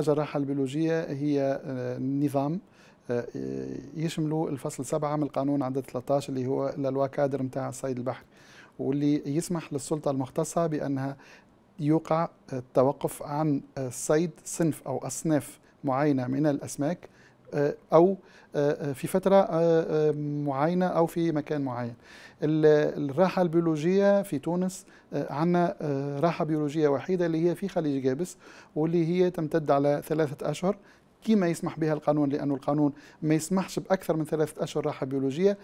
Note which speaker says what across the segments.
Speaker 1: حاجة الراحة البيولوجية هي آه، نظام آه، يشملوا الفصل سبعة من القانون عدد 13 اللي هو للوا كادر متاع الصيد البحري واللي يسمح للسلطة المختصة بأنها يوقع التوقف عن آه، صيد صنف أو أصناف معينة من الأسماك آه، او آه، آه، في فتره معينه او في مكان معين الراحه البيولوجيه في تونس عندنا راحه بيولوجيه وحيده اللي هي في خليج جابس واللي هي تمتد على ثلاثه اشهر كما يسمح بها القانون لأن القانون ما يسمحش بأكثر من ثلاثة أشهر راحة بيولوجية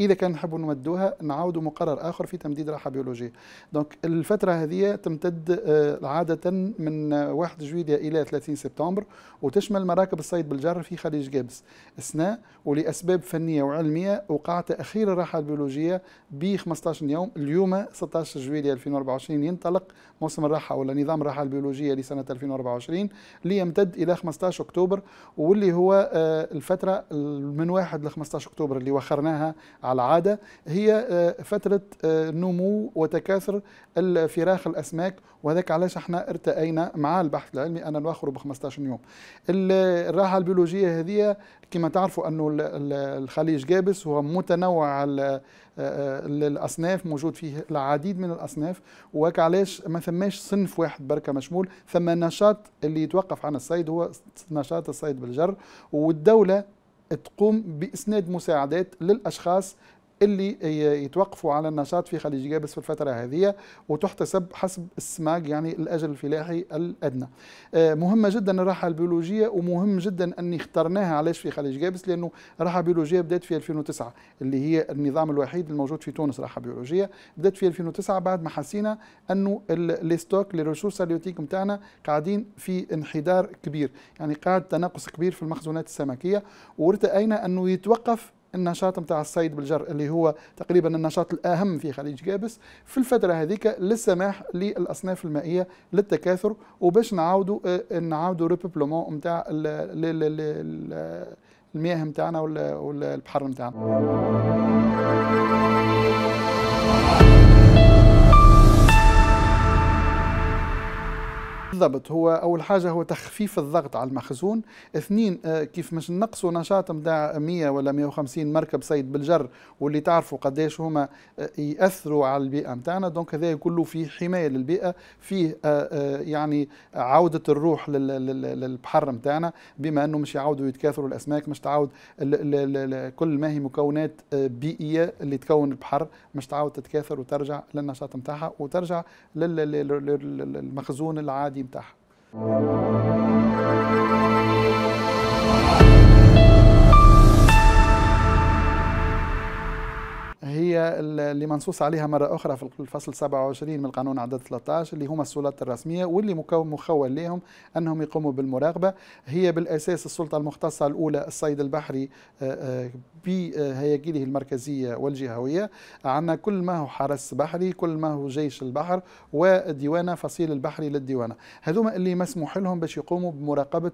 Speaker 1: اذا كان نحبوا نمدوها نعاودوا مقرر اخر في تمديد راحه بيولوجيه دونك الفتره هذه تمتد آه، عاده من 1 آه، جويليا الى 30 سبتمبر وتشمل مراكب الصيد بالجر في خليج جابس اثناء ولاسباب فنيه وعلميه وقع تاخير الراحه البيولوجيه ب 15 يوم اليوم 16 جويليا 2024 ينطلق موسم الراحه ولا نظام الراحه البيولوجيه لسنه 2024 ليمتد الى 15 اكتوبر واللي هو آه، الفتره من 1 ل 15 اكتوبر اللي وخرناها العادة هي آه، فترة آه، نمو وتكاثر الفراخ الأسماك وهذاك علاش احنا ارتأينا مع البحث العلمي أن نوخره ب 15 يوم الراحة البيولوجية هذه كما تعرفوا أنه الخليج جابس هو متنوع الاصناف آه، موجود فيه العديد من الاصناف وهيك علاش ما ثماش صنف واحد بركة مشمول ثم نشاط اللي يتوقف عن الصيد هو نشاط الصيد بالجر والدوله تقوم باسناد مساعدات للاشخاص اللي يتوقفوا على النشاط في خليج جابس في الفترة هذه وتحتسب حسب السماج يعني الأجل الفلاحي الأدنى آه، مهمة جدا الراحة البيولوجية ومهم جدا أني اخترناها علاش في خليج جابس لأنه الراحة البيولوجية بدأت في 2009 اللي هي النظام الوحيد الموجود في تونس راحة بيولوجية بدأت في 2009 بعد ما حسينا أنه لي ستوك لي ريسورس اليوتيك نتاعنا قاعدين في انحدار كبير يعني قاعد تناقص كبير في المخزونات السمكية ورتأينا أنه يتوقف النشاط نتاع الصيد بالجر اللي هو تقريبا النشاط الاهم في خليج جابس في الفتره هذيك للسماح للاصناف المائيه للتكاثر وباش نعاودوا آه، نعاودوا ريبوبلومون نتاع المياه نتاعنا والبحر نتاعنا بالضبط هو اول حاجه هو تخفيف الضغط على المخزون اثنين آه، كيف مش نقصوا نشاط نتاع 100 ولا 150 مركب صيد بالجر واللي تعرفوا قداش هما آه، ياثروا على البيئه نتاعنا دونك هذا كله فيه حمايه للبيئه فيه آه، يعني عوده الروح للبحر نتاعنا بما انه مش يعاودوا يتكاثروا الاسماك مش تعاود كل ما هي مكونات بيئيه اللي تكون البحر مش تعاود تتكاثر وترجع للنشاط نتاعها وترجع للمخزون العادي Gibtar. Música هي اللي منصوص عليها مرة أخرى في الفصل 27 من القانون عدد 13 اللي هما السلطات الرسمية واللي مخول لهم أنهم يقوموا بالمراقبة هي بالأساس السلطة المختصة الأولى الصيد البحري بهياكله آه، آه، آه، المركزية والجهوية عندنا كل ما هو حرس بحري كل ما هو جيش البحر وديوانة فصيل البحري للديوانة هذوما اللي مسموح لهم باش يقوموا بمراقبة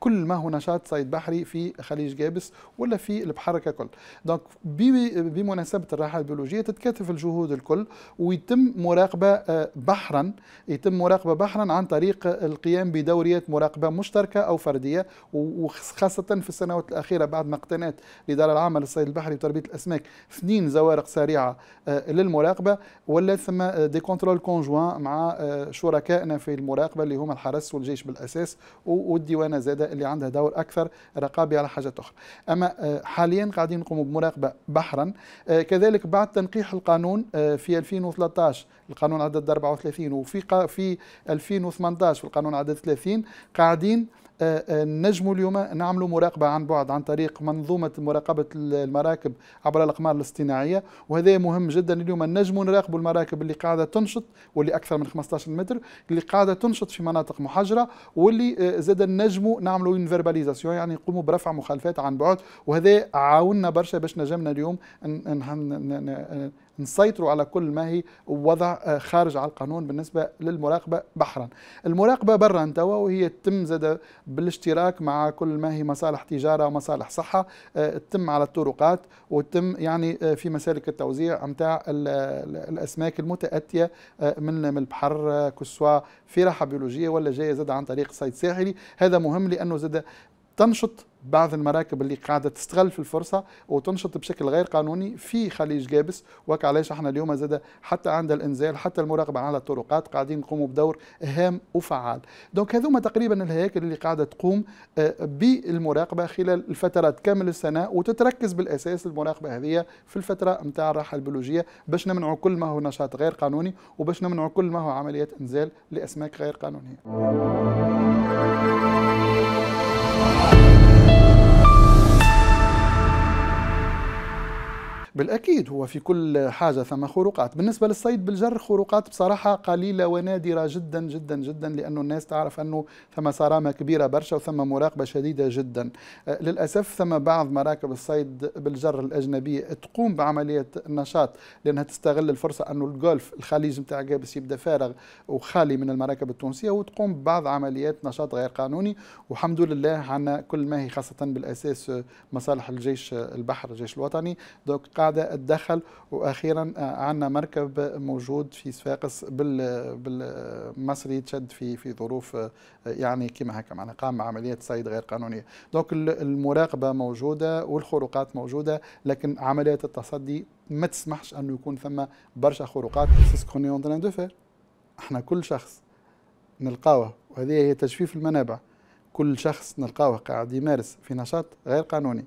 Speaker 1: كل ما هو نشاط صيد بحري في خليج جابس ولا في البحر ككل دونك بمناسبه الراحه البيولوجيه تتكاتف الجهود الكل ويتم مراقبه آه، بحرا يتم مراقبه بحرا عن طريق القيام بدوريات مراقبه مشتركه او فرديه وخاصه في السنوات الاخيره بعد ما اقتنت الاداره العامه للصيد البحري وتربيه الاسماك اثنين زوارق سريعه آه، للمراقبه ولا ثم دي كونترول كونجوان مع آه، شركائنا في المراقبه اللي هم الحرس والجيش بالاساس والديوانه زاد السيدة اللي عندها دور أكثر رقابي على حاجات أخرى أما آه، حاليا قاعدين نقوموا بمراقبة بحرا آه، كذلك بعد تنقيح القانون آه، في 2013 القانون عدد 34 وفي في 2018 في القانون عدد 30 قاعدين آه، آه، نجم اليوم نعملوا مراقبة عن بعد عن طريق منظومة مراقبة المراكب عبر الأقمار الاصطناعية وهذا مهم جدا اليوم نجم نراقبوا المراكب اللي قاعدة تنشط واللي أكثر من 15 متر اللي قاعدة تنشط في مناطق محجرة واللي آه، زاد نجموا نعملوا فيرباليزاسيون يعني نقوموا برفع مخالفات عن بعد وهذا عاوننا برشا باش نجمنا اليوم نسيطروا على كل ما هي وضع آه، خارج على القانون بالنسبه للمراقبه بحرا المراقبه برا توا وهي تتم زاد بالاشتراك مع كل ما هي مصالح تجاره ومصالح صحه آه، تتم على الطرقات وتتم يعني آه، في مسالك التوزيع نتاع الاسماك المتاتيه من البحر كسوا في راحه بيولوجيه ولا جايه زاد عن طريق صيد ساحلي هذا مهم لانه زاد تنشط بعض المراكب اللي قاعده تستغل في الفرصه وتنشط بشكل غير قانوني في خليج جابس وك علاش احنا اليوم زاد حتى عند الانزال حتى المراقبه على الطرقات قاعدين نقوموا بدور هام وفعال دونك هذوما تقريبا الهياكل اللي قاعده تقوم آه، بالمراقبه خلال الفترات كامل السنه وتتركز بالاساس المراقبه هذه في الفتره نتاع الراحه البيولوجيه باش نمنعوا كل ما هو نشاط غير قانوني وباش نمنعوا كل ما هو عمليات انزال لاسماك غير قانونيه بالأكيد هو في كل حاجة ثم خروقات بالنسبة للصيد بالجر خروقات بصراحة قليلة ونادرة جدا جدا جدا لأنه الناس تعرف أنه ثم صرامة كبيرة برشا وثم مراقبة شديدة جدا أه، للأسف ثم بعض مراكب الصيد بالجر الأجنبية تقوم بعملية النشاط لأنها تستغل الفرصة أنه الجولف الخليج نتاع جابس يبدأ فارغ وخالي من المراكب التونسية وتقوم ببعض عمليات نشاط غير قانوني والحمد لله عنا كل ما هي خاصة بالأساس مصالح الجيش البحر الجيش الوطني دوك قاعدة تدخل وأخيرا آه، عندنا مركب موجود في صفاقس بالمصري تشد في في ظروف آه، يعني كما هكا معنا قام عملية صيد غير قانونية دونك المراقبة موجودة والخروقات موجودة لكن عملية التصدي ما تسمحش أنه يكون ثم برشا خروقات احنا كل شخص نلقاوه وهذه هي تجفيف المنابع كل شخص نلقاوه قاعد يمارس في نشاط غير قانوني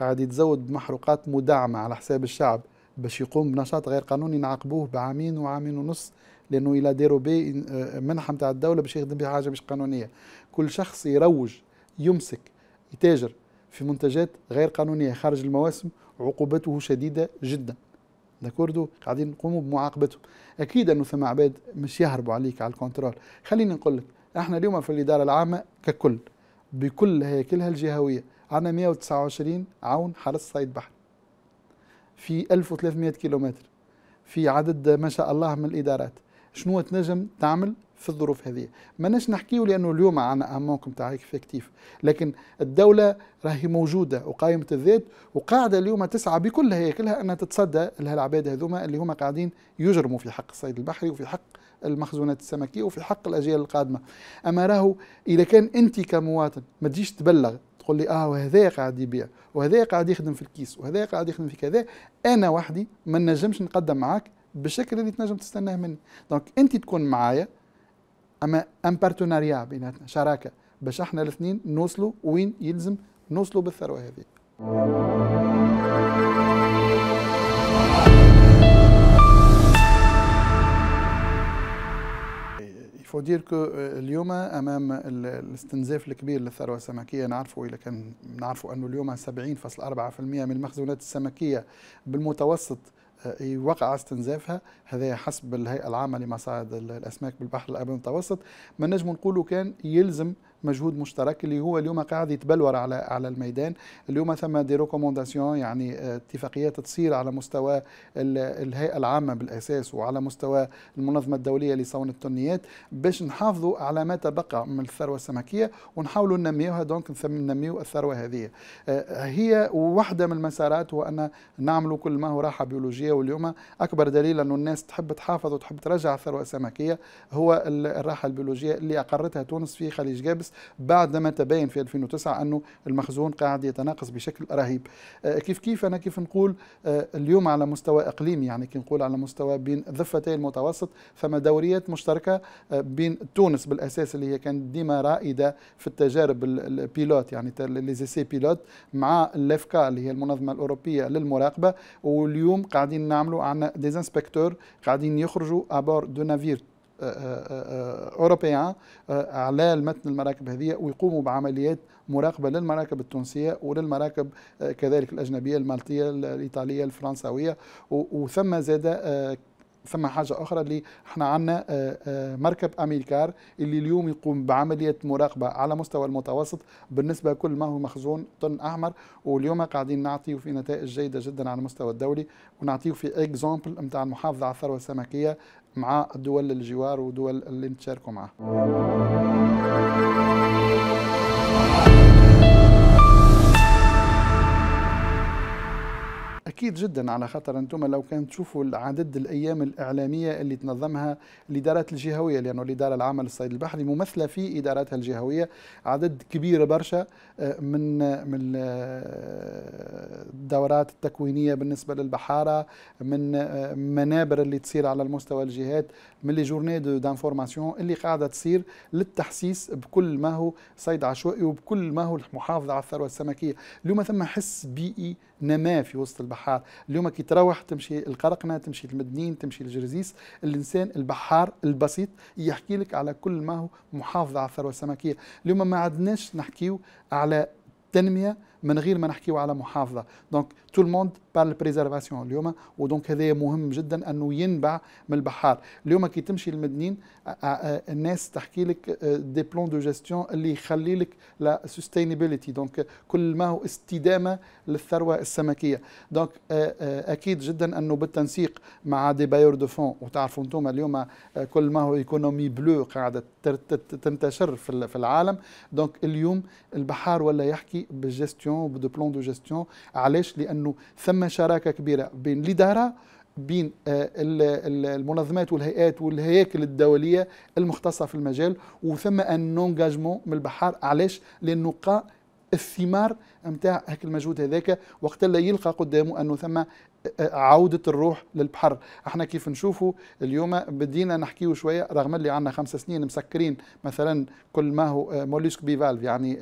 Speaker 1: قاعد يتزود بمحروقات مدعمة على حساب الشعب باش يقوم بنشاط غير قانوني نعاقبوه بعامين وعامين ونص لانه الى ديروبي آه، منحه نتاع الدوله باش يخدم بها حاجه مش قانونيه كل شخص يروج يمسك يتاجر في منتجات غير قانونيه خارج المواسم عقوبته شديده جدا داكوردو قاعدين نقوموا بمعاقبته اكيد انه ثم عباد مش يهربوا عليك على الكونترول خليني نقول لك احنا اليوم في الاداره العامه ككل بكل هياكلها الجهويه عندنا 129 عون حرس صيد بحر في 1300 كيلومتر في عدد ما شاء الله من الادارات شنو تنجم تعمل في الظروف هذه ماناش نحكيو لانه اليوم عنا امونك تاع اكفيكتيف لكن الدوله راهي موجوده وقائمه الذات وقاعده اليوم تسعى بكل هياكلها انها تتصدى لهالعباد هذوما اللي هما قاعدين يجرموا في حق الصيد البحري وفي حق المخزونات السمكيه وفي حق الاجيال القادمه اما راهو اذا كان انت كمواطن ما تجيش تبلغ تقول لي اه وهذا قاعد يبيع وهذا قاعد يخدم في الكيس وهذا قاعد يخدم في كذا انا وحدي ما نجمش نقدم معاك بالشكل اللي تنجم تستناه مني دونك انت تكون معايا اما ان بارتناريا بيناتنا شراكه باش احنا الاثنين نوصلوا وين يلزم نوصلوا بالثروه هذه تقديركم آه، اليوم امام الاستنزاف الكبير للثروه السمكيه نعرفوا اذا كان نعرفوا انه اليوم 70.4% من المخزونات السمكيه بالمتوسط آه، وقع استنزافها هذا حسب الهيئه العامه لمصاعد الاسماك بالبحر الابيض المتوسط ما نجم نقولوا كان يلزم مجهود مشترك اللي هو اليوم قاعد يتبلور على على الميدان اليوم ثم دي ريكومونداسيون يعني آه، اتفاقيات تصير على مستوى الهيئه العامه بالاساس وعلى مستوى المنظمه الدوليه لصون التنيات باش نحافظوا على ما تبقى من الثروه السمكيه ونحاولوا ننميوها دونك ننميو الثروه هذه آه، هي واحده من المسارات هو ان نعملوا كل ما هو راحه بيولوجيه واليوم اكبر دليل انه الناس تحب تحافظ وتحب ترجع الثروه السمكيه هو الراحه البيولوجيه اللي اقرتها تونس في خليج جابس بعدما تبين في 2009 أنه المخزون قاعد يتناقص بشكل رهيب آه، كيف كيف أنا كيف نقول آه، اليوم على مستوى إقليمي يعني كي نقول على مستوى بين ضفتي المتوسط فما دوريات مشتركة آه، بين تونس بالأساس اللي هي كانت ديما رائدة في التجارب البيلوت يعني ليزيسي بيلوت مع الليفكا اللي هي المنظمة الأوروبية للمراقبة واليوم قاعدين نعملوا عندنا ديزانسبكتور قاعدين يخرجوا أبور دو نافير آه، آه، آه، أوروبيان على المتن المراكب هذه ويقوموا بعمليات مراقبة للمراكب التونسية وللمراكب كذلك الأجنبية المالطية الإيطالية الفرنساوية وثم زاد ثم حاجة أخرى اللي احنا عندنا مركب أميركار اللي اليوم يقوم بعملية مراقبة على مستوى المتوسط بالنسبة لكل ما هو مخزون طن أحمر واليوم قاعدين نعطيه في نتائج جيدة جدا على المستوى الدولي ونعطيه في اكزامبل نتاع المحافظة على الثروة السمكية مع الدول الجوار ودول اللي نتشاركوا معها اكيد جدا على خاطر انتم لو كان تشوفوا عدد الايام الاعلاميه اللي تنظمها الادارات الجهويه لانه الاداره العامه للصيد البحري ممثله في اداراتها الجهويه عدد كبير برشا من من آه، الدورات التكوينيه بالنسبه للبحاره من آه، منابر اللي تصير على المستوى الجهات من لي جورني دو دانفورماسيون اللي قاعده تصير للتحسيس بكل ما هو صيد عشوائي وبكل ما هو المحافظه على الثروه السمكيه اليوم ثم حس بيئي نما في وسط البحار اليوم كي تروح تمشي القرقنه تمشي المدنين تمشي الجرزيس الانسان البحار البسيط يحكي لك على كل ما هو محافظه على الثروه السمكيه اليوم ما عدناش نحكيو على تنمية من غير ما نحكيو على محافظه دونك تو الموند بار بريزرفاسيون اليوم ودونك هذا مهم جدا انه ينبع من البحار اليوم كي تمشي للمدنين الناس تحكي لك دي بلون دو جيستيون اللي يخلي لك لا سستينابيليتي دونك كل ما هو استدامه للثروه السمكيه دونك اكيد جدا انه بالتنسيق مع دي بايور دو فون وتعرفوا انتم اليوم كل ما هو ايكونومي بلو قاعده تنتشر في العالم دونك اليوم البحار ولا يحكي بالجيستيون جيستيون دو بلان دو جيستيون علاش لانه ثم شراكه كبيره بين الاداره بين آه، المنظمات والهيئات والهياكل الدوليه المختصه في المجال وثم ان نونجاجمون من البحار علاش لانه الثمار نتاع هاك المجهود هذاك وقت اللي يلقى قدامه انه ثم عودة الروح للبحر احنا كيف نشوفه اليوم بدينا نحكيه شوية رغم اللي عندنا خمس سنين مسكرين مثلا كل ما هو آه، موليسك بيفالف يعني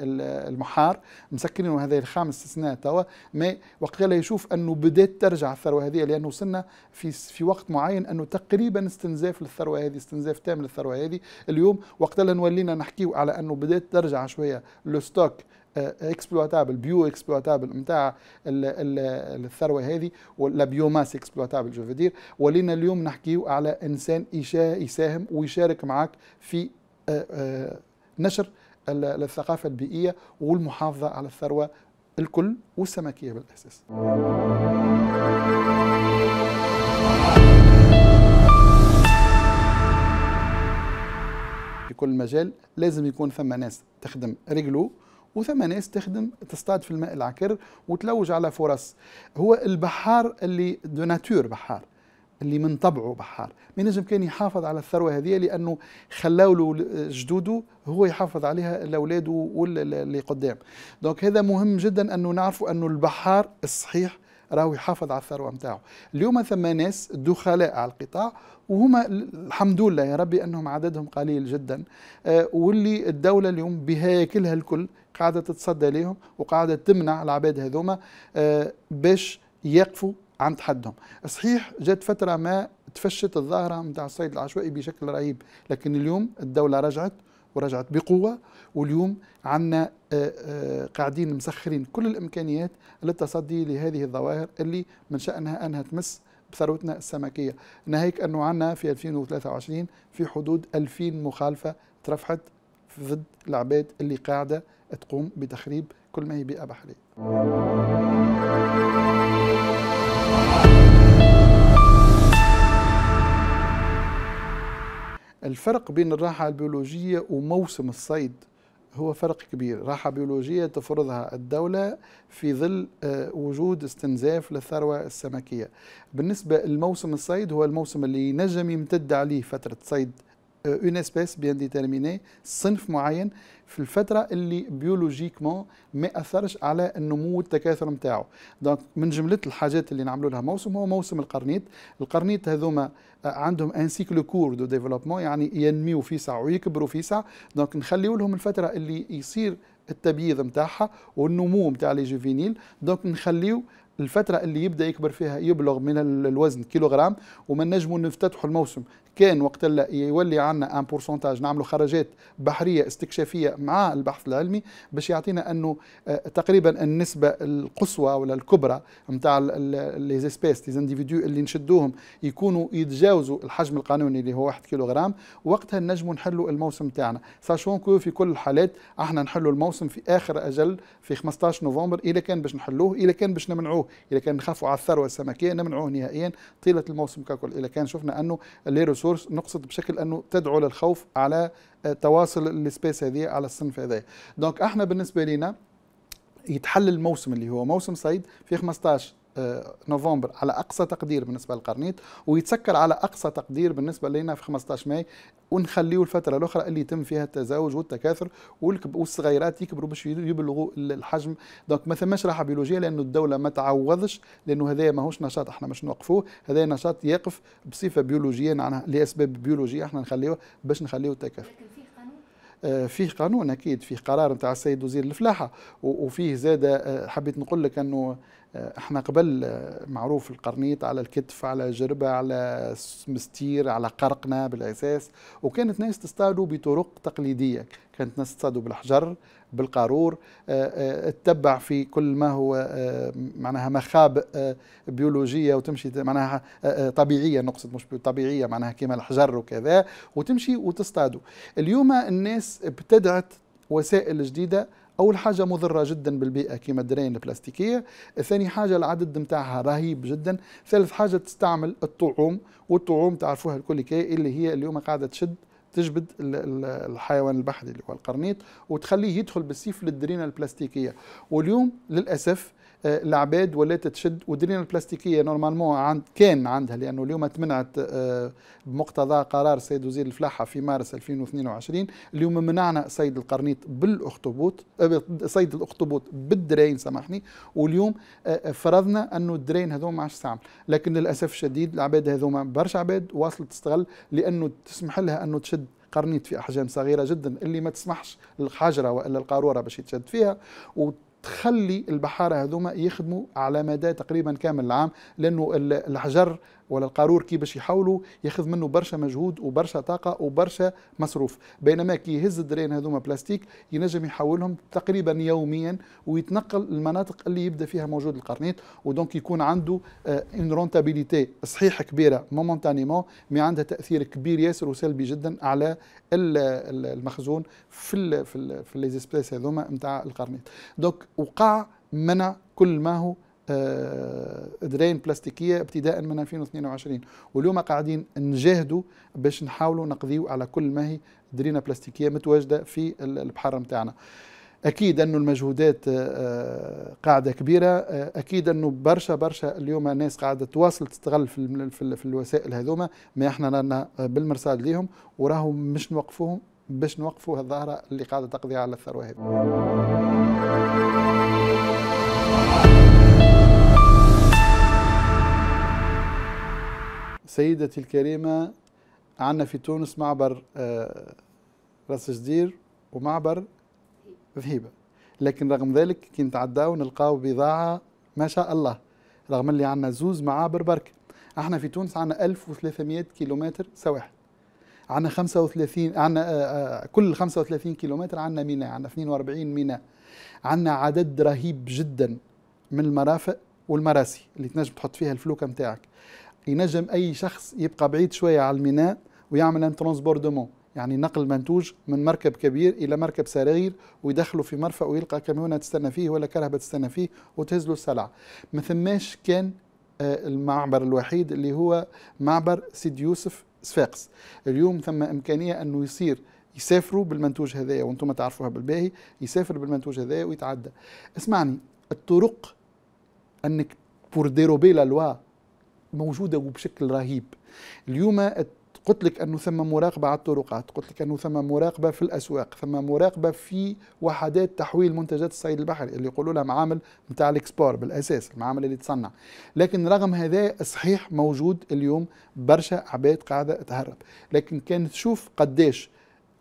Speaker 1: المحار مسكرين وهذه الخامس سنة توا ما وقيل يشوف أنه بدأت ترجع الثروة هذه لأنه وصلنا في, في وقت معين أنه تقريبا استنزاف للثروة هذه استنزاف تام للثروة هذه اليوم وقتها نولينا نحكيه على أنه بدأت ترجع شوية لو ستوك اكسبلواتابل بيو اكسبلواتابل نتاع الثروه هذه ولا بيو ماس اكسبلواتابل جو ولينا اليوم نحكيو على انسان يساهم ويشارك معك في آه، آه، نشر الثقافه البيئيه والمحافظه على الثروه الكل والسمكيه بالاساس. في كل مجال لازم يكون ثم ناس تخدم رجله وثم ناس تخدم تصطاد في الماء العكر وتلوج على فرص هو البحار اللي دوناتور بحار اللي من طبعه بحار ما ينجم كان يحافظ على الثروه هذه لانه خلاوا له جدوده هو يحافظ عليها لاولاده واللي قدام دونك هذا مهم جدا انه نعرفوا انه البحار الصحيح راهو يحافظ على الثروه نتاعو اليوم ثم ناس دخلاء على القطاع وهما الحمد لله يا ربي انهم عددهم قليل جدا آه واللي الدوله اليوم بهياكلها الكل قاعده تتصدى ليهم وقاعده تمنع العباد هذوما آه باش يقفوا عند حدهم صحيح جات فتره ما تفشت الظاهره نتاع الصيد العشوائي بشكل رهيب لكن اليوم الدوله رجعت ورجعت بقوه واليوم عندنا آه، آه، قاعدين مسخرين كل الامكانيات للتصدي لهذه الظواهر اللي من شانها انها تمس بثروتنا السمكيه ناهيك انه عندنا في 2023 في حدود 2000 مخالفه ترفحت ضد العباد اللي قاعده تقوم بتخريب كل ما هي بيئه بحريه الفرق بين الراحة البيولوجية وموسم الصيد هو فرق كبير راحة بيولوجية تفرضها الدولة في ظل آه، وجود استنزاف للثروة السمكية بالنسبة لموسم الصيد هو الموسم اللي نجم يمتد عليه فترة صيد اون اسبيس بيان ديتيرميني صنف معين في الفتره اللي بيولوجيكمون ما اثرش على النمو والتكاثر نتاعو دونك من جمله الحاجات اللي نعملوا لها موسم هو موسم القرنيط القرنيط هذوما آه، عندهم ان سيكل كور دو ديفلوبمون يعني ينميوا في ساعه ويكبروا في ساعه دونك نخليوا لهم الفتره اللي يصير التبييض نتاعها والنمو نتاع لي جوفينيل دونك نخليو الفترة اللي يبدأ يكبر فيها يبلغ من الوزن كيلوغرام وما نجمو نفتتحوا الموسم كان وقت اللي يولي عندنا ان بورسنتاج نعملوا خرجات بحريه استكشافيه مع البحث العلمي باش يعطينا انه آه، تقريبا النسبه القصوى ولا الكبرى نتاع لي زيسبيس لي انديفيدو اللي نشدوهم يكونوا يتجاوزوا الحجم القانوني اللي هو 1 كيلوغرام وقتها نجمو نحلوا الموسم تاعنا ساشون كو في كل الحالات احنا نحلوا الموسم في اخر اجل في 15 نوفمبر اذا كان باش نحلوه اذا كان باش نمنعوه اذا كان نخافوا على الثروه السمكيه نمنعوه نهائيا طيله الموسم ككل اذا كان شفنا انه اللي ريسورس نقصد بشكل انه تدعو للخوف على آه، تواصل السبيس هذه على الصنف هذا دونك احنا بالنسبه لنا يتحل الموسم اللي هو موسم صيد في 15 آه، نوفمبر على اقصى تقدير بالنسبه للقرنيط ويتسكر على اقصى تقدير بالنسبه لنا في 15 ماي ونخليه الفتره الاخرى اللي يتم فيها التزاوج والتكاثر والصغيرات يكبروا باش يبلغوا الحجم دونك ما ثماش راحه بيولوجيه لانه الدوله ما تعوضش لانه هذا ماهوش نشاط احنا مش نوقفوه هذا نشاط يقف بصفه بيولوجيه معناها لاسباب بيولوجيه احنا نخليه باش نخليه التكاثر آه، فيه قانون اكيد فيه قرار نتاع السيد وزير الفلاحه وفيه زاده آه، حبيت نقول لك انه آه، احنا قبل آه، معروف القرنيط على الكتف على جربة على مستير على قرقنة بالأساس وكانت ناس تصطادوا بطرق تقليدية كانت ناس تصطادوا بالحجر بالقارور تتبع آه، في كل ما هو معناها مخاب بيولوجية وتمشي معناها طبيعية نقصد مش طبيعية معناها كما الحجر وكذا وتمشي وتصطادوا اليوم الناس ابتدعت وسائل جديدة اول حاجه مضره جدا بالبيئه كما الدراين البلاستيكيه ثاني حاجه العدد نتاعها رهيب جدا ثالث حاجه تستعمل الطعوم والطعوم تعرفوها الكل كي اللي هي اليوم قاعده تشد تجبد الحيوان البحري اللي هو القرنيط وتخليه يدخل بالسيف للدرينه البلاستيكيه واليوم للاسف العباد ولات تشد ودرينا البلاستيكيه نورمالمون عند كان عندها لانه اليوم تمنعت آه، بمقتضى قرار السيد وزير الفلاحه في مارس 2022 اليوم منعنا صيد القرنيط بالاخطبوط آه، صيد الاخطبوط بالدرين سامحني واليوم آه، فرضنا انه الدرين هذوما ما عادش تستعمل لكن للاسف الشديد العباد هذوما برشا عباد واصلت تستغل لانه تسمح لها انه تشد قرنيط في احجام صغيره جدا اللي ما تسمحش الحجره والا القاروره باش يتشد فيها تخلي البحاره هذوما يخدموا على مدى تقريبا كامل العام لانه الحجر ولا القارور كي باش يحاولوا ياخذ منه برشا مجهود وبرشا طاقه وبرشا مصروف بينما كي يهز الدرين هذوما بلاستيك ينجم يحولهم تقريبا يوميا ويتنقل المناطق اللي يبدا فيها موجود القرنيط ودونك يكون عنده اون رونتابيليتي صحيح كبيره مومونتانيمون مي عندها تاثير كبير ياسر وسلبي جدا على المخزون في الـ في الـ في لي هذوما نتاع القرنيط دونك وقع منع كل ما هو آه، درين بلاستيكيه ابتداء من 2022 واليوم قاعدين نجاهدوا باش نحاولوا نقضيو على كل ما هي درينه بلاستيكيه متواجده في البحر نتاعنا اكيد انه المجهودات آه، قاعده كبيره آه، اكيد انه برشا برشا اليوم الناس قاعده تواصل تستغل في, في الوسائل هذوما ما احنا رانا بالمرصاد ليهم وراهم مش نوقفوهم باش نوقفوا الظاهره اللي قاعده تقضي على الثروه هذه سيدتي الكريمة عندنا في تونس معبر آه، راس جدير ومعبر ذهيبة لكن رغم ذلك كي نتعداو نلقاو بضاعة ما شاء الله رغم اللي عندنا زوز معابر برك احنا في تونس عندنا 1300 كيلومتر سواحل عندنا 35 عندنا كل 35 كيلومتر عندنا ميناء عندنا 42 ميناء عندنا عدد رهيب جدا من المرافق والمراسي اللي تنجم تحط فيها الفلوكه نتاعك ينجم اي شخص يبقى بعيد شويه على الميناء ويعمل ان ترونسبوردمون يعني نقل منتوج من مركب كبير الى مركب صغير ويدخله في مرفأ ويلقى كاميونه تستنى فيه ولا كرهبه تستنى فيه وتهز له السلع ما ثماش كان آه، المعبر الوحيد اللي هو معبر سيد يوسف صفاقس اليوم ثم امكانيه انه يصير يسافروا بالمنتوج هذايا وانتم تعرفوها بالباهي يسافر بالمنتوج هذايا ويتعدى اسمعني الطرق انك بور ديروبي لا لوا موجوده وبشكل رهيب اليوم قلت لك انه ثم مراقبه على الطرقات، قلت لك انه ثم مراقبه في الاسواق، ثم مراقبه في وحدات تحويل منتجات الصيد البحري اللي يقولوا لها معامل نتاع الاكسبور بالاساس، المعامل اللي تصنع، لكن رغم هذا صحيح موجود اليوم برشا عباد قاعده تهرب، لكن كان تشوف قديش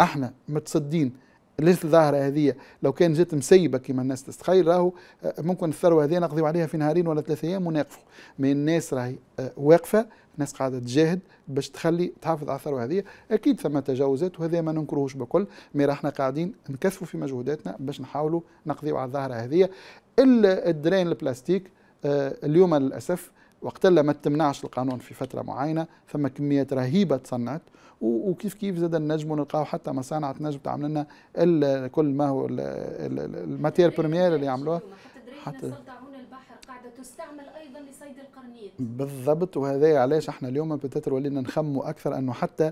Speaker 1: احنا متصدين ليست الظاهره هذه لو كان جات مسيبه كما الناس تتخيل راهو آه، ممكن الثروه هذه نقضيو عليها في نهارين ولا ثلاثة ايام ونقفوا من الناس راهي آه، واقفه الناس قاعده تجاهد باش تخلي تحافظ على الثروه هذه اكيد ثم تجاوزات وهذا ما ننكرهوش بكل مي احنا قاعدين نكثفوا في مجهوداتنا باش نحاولوا نقضيو على الظاهره هذه الدرين البلاستيك آه، اليوم للاسف اللي ما تمنعش القانون في فتره معينه فما كميات رهيبه تصنعت وكيف كيف زاد نجموا نلقاو حتى مصانع تنجم تعمل لنا كل ما هو الماتير بريمير اللي يعملوها حتى تستعمل ايضا لصيد القرنيد بالضبط وهذا علاش احنا اليوم بتتر ولينا نخموا اكثر انه حتى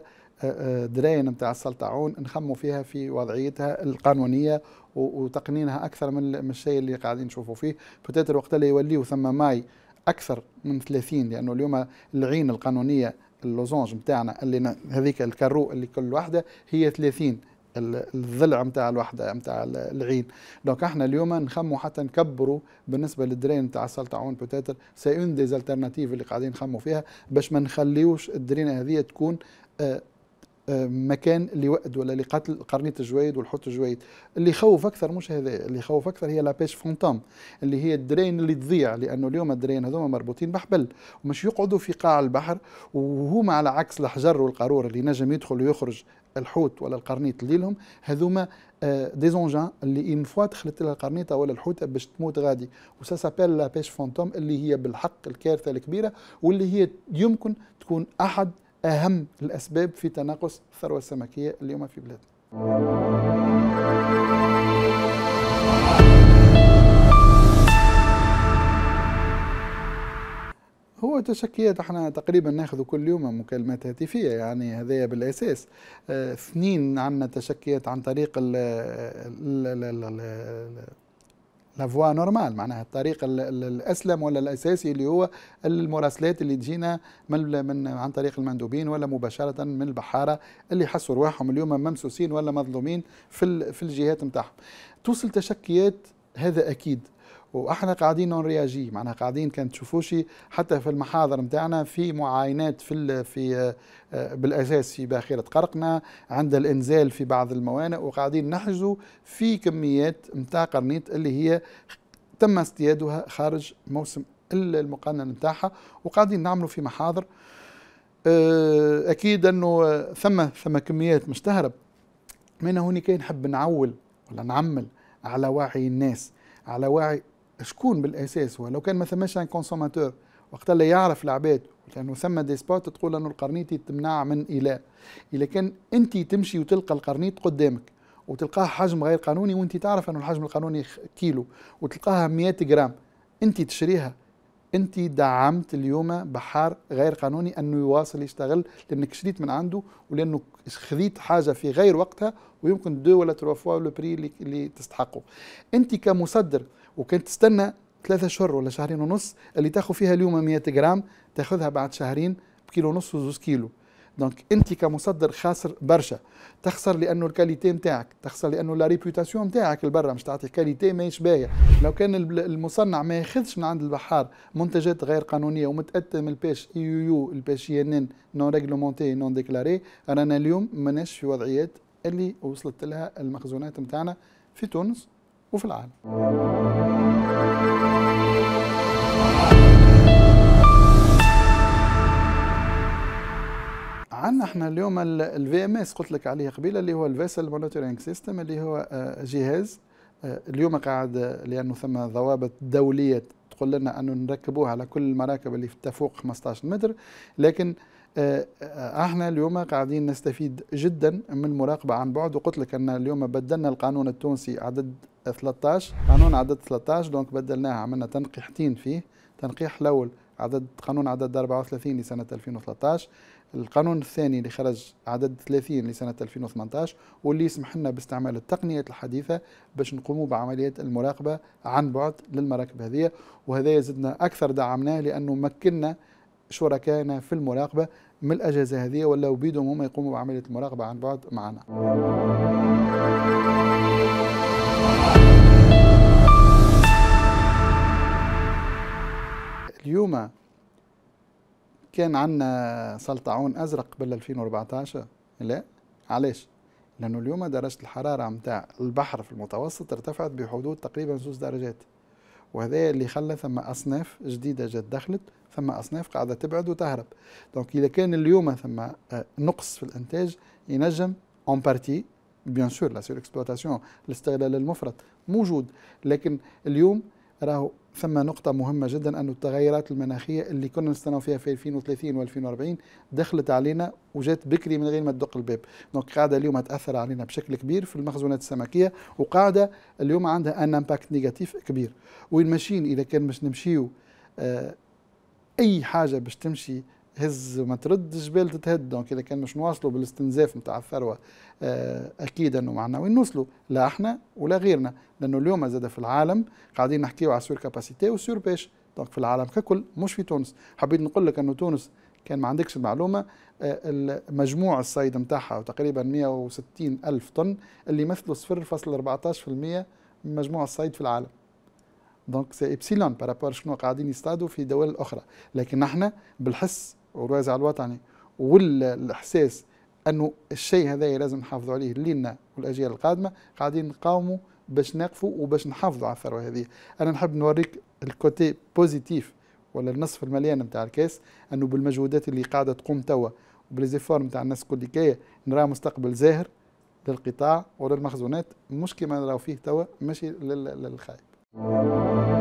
Speaker 1: دراين نتاع السلطعون نخموا فيها في وضعيتها القانونيه وتقنينها اكثر من الشيء اللي قاعدين نشوفوا فيه بتتر وقت اللي يوليو ثم ماي اكثر من 30 لانه اليوم العين القانونيه اللوزونج نتاعنا اللي هذيك الكارو اللي كل واحده هي 30 الضلع نتاع الوحده نتاع العين دونك احنا اليوم نخمو حتى نكبروا بالنسبه للدرين نتاع السلطعون بوتيتر سي اون دي اللي قاعدين نخمو فيها باش ما نخليوش الدرينه هذه تكون آه، مكان لوأد ولا لقتل قرنية الجويد والحوت الجويد اللي يخوف أكثر مش هذا اللي يخوف أكثر هي لابيش فونتام اللي هي الدرين اللي تضيع لأنه اليوم الدرين هذوما مربوطين بحبل ومش يقعدوا في قاع البحر وهما على عكس الحجر والقارور اللي نجم يدخل ويخرج الحوت ولا القرنيط ليلهم هذوما ديزونجان آه، اللي اون فوا دخلت لها القرنيطه ولا الحوته باش تموت غادي وسا سابيل لا بيش فونتوم اللي هي بالحق الكارثه الكبيره واللي هي يمكن تكون احد أهم الأسباب في تناقص الثروة السمكية اليوم في بلادنا هو تشكيات احنا تقريبا ناخذ كل يوم مكالمات هاتفية يعني هذايا بالأساس آه، اثنين عندنا تشكيات عن طريق لافوا نورمال معناها الطريق الاسلم ولا الاساسي اللي هو المراسلات اللي تجينا من, من عن طريق المندوبين ولا مباشره من البحاره اللي حسوا رواحهم اليوم ممسوسين ولا مظلومين في في الجهات نتاعهم توصل تشكيات هذا اكيد واحنا قاعدين نون رياجي معناها قاعدين كان تشوفوا حتى في المحاضر نتاعنا في معاينات في في آه، بالاساس في باخره قرقنا عند الانزال في بعض الموانئ وقاعدين نحجزوا في كميات نتاع قرنيط اللي هي تم اصطيادها خارج موسم المقنن نتاعها وقاعدين نعملوا في محاضر آه، اكيد انه ثم ثم كميات مش تهرب من هوني كان نحب نعول ولا نعمل على وعي الناس على وعي شكون بالاساس هو لو كان ما ثماش ان كونسوماتور وقت اللي يعرف العباد لانه ثم دي سبوت تقول انه القرنيط تمنع من الى اذا كان انت تمشي وتلقى القرنيط قدامك وتلقاه حجم غير قانوني وانت تعرف انه الحجم القانوني كيلو وتلقاها 100 جرام انت تشريها انت دعمت اليوم بحار غير قانوني انه يواصل يشتغل لانك شريت من عنده ولانه خذيت حاجه في غير وقتها ويمكن دو ولا تروا فوا لو بري اللي تستحقه انت كمصدر وكنت تستنى ثلاثة شهور ولا شهرين ونص اللي تاخذ فيها اليوم 100 جرام تاخذها بعد شهرين بكيلو ونص وزوز كيلو دونك انت كمصدر خاسر برشا تخسر لانه الكاليتي نتاعك تخسر لانه لا ريبوتاسيون نتاعك لبرا مش تعطي كاليتي ماهيش باهيه لو كان المصنع ما ياخذش من عند البحار منتجات غير قانونيه ومتاتى من الباش اي يو يو الباش اي ان ان نون ريغلومونتي نون ديكلاري رانا اليوم ماناش في وضعيات اللي وصلت لها المخزونات نتاعنا في تونس وفي العالم عندنا احنا اليوم الفي ام اس قلت لك عليه قبيله اللي هو الفيسل مونيتورينج سيستم اللي هو آه، جهاز آه، اليوم قاعد آه، لانه ثم ضوابط دوليه تقول لنا انه نركبوه على كل المراكب اللي تفوق 15 متر لكن احنا اليوم قاعدين نستفيد جدا من المراقبه عن بعد وقلت لك ان اليوم بدلنا القانون التونسي عدد 13 قانون عدد 13 دونك بدلناه عملنا تنقيحتين فيه تنقيح الاول عدد قانون عدد 34 لسنه 2013 القانون الثاني اللي خرج عدد 30 لسنة 2018 واللي يسمح لنا باستعمال التقنيات الحديثة باش نقوموا بعملية المراقبة عن بعد للمراكب هذه وهذا يزدنا أكثر دعمناه لأنه مكننا شركائنا في المراقبة من الأجهزة هذه ولا بيدهم هم يقوموا بعملية المراقبة عن بعد معنا اليوم كان عندنا سلطعون أزرق قبل 2014 لا علاش لأنه اليوم درجة الحرارة متاع البحر في المتوسط ارتفعت بحدود تقريبا زوز درجات وهذا اللي خلى ثم أصناف جديدة جات دخلت ثم أصناف قاعدة تبعد وتهرب دونك إذا كان اليوم ثم آه، نقص في الإنتاج ينجم اون بارتي بيان سور لا سور اكسبلوتاسيون الاستغلال المفرط موجود لكن اليوم راهو ثم نقطة مهمة جدا أن التغيرات المناخية اللي كنا نستناو فيها في 2030 و2040 دخلت علينا وجات بكري من غير ما تدق الباب دونك قاعدة اليوم تأثر علينا بشكل كبير في المخزونات السمكية وقاعدة اليوم عندها أن امباكت نيجاتيف كبير وين ماشيين إذا كان باش نمشيو آه أي حاجة باش تمشي هز ما تردش بال تتهد دونك اذا كان مش نواصلوا بالاستنزاف نتاع الثروه آه، اكيد انه معنا وين نوصلوا لا احنا ولا غيرنا لانه اليوم زاد في العالم قاعدين نحكيو على سور كاباسيتي وسور باش دونك في العالم ككل مش في تونس حبيت نقول لك انه تونس كان ما عندكش المعلومه آه، مجموع الصيد نتاعها وتقريبا 160 الف طن اللي يمثلوا 0.14% من مجموع الصيد في العالم دونك سي ابسيلون بارابور شنو قاعدين يصطادوا في دول اخرى لكن احنا بالحس والوازع الوطني يعني. والاحساس انه الشيء هذا لازم نحافظوا عليه لينا والاجيال القادمه قاعدين نقاوموا باش نقفوا وباش نحافظوا على الثروه هذه انا نحب نوريك الكوتي بوزيتيف ولا النصف المليان نتاع الكاس انه بالمجهودات اللي قاعده تقوم توا وبليزيفور نتاع الناس الكل كاية نرى مستقبل زاهر للقطاع وللمخزونات مش كما نراو فيه توا ماشي للخايب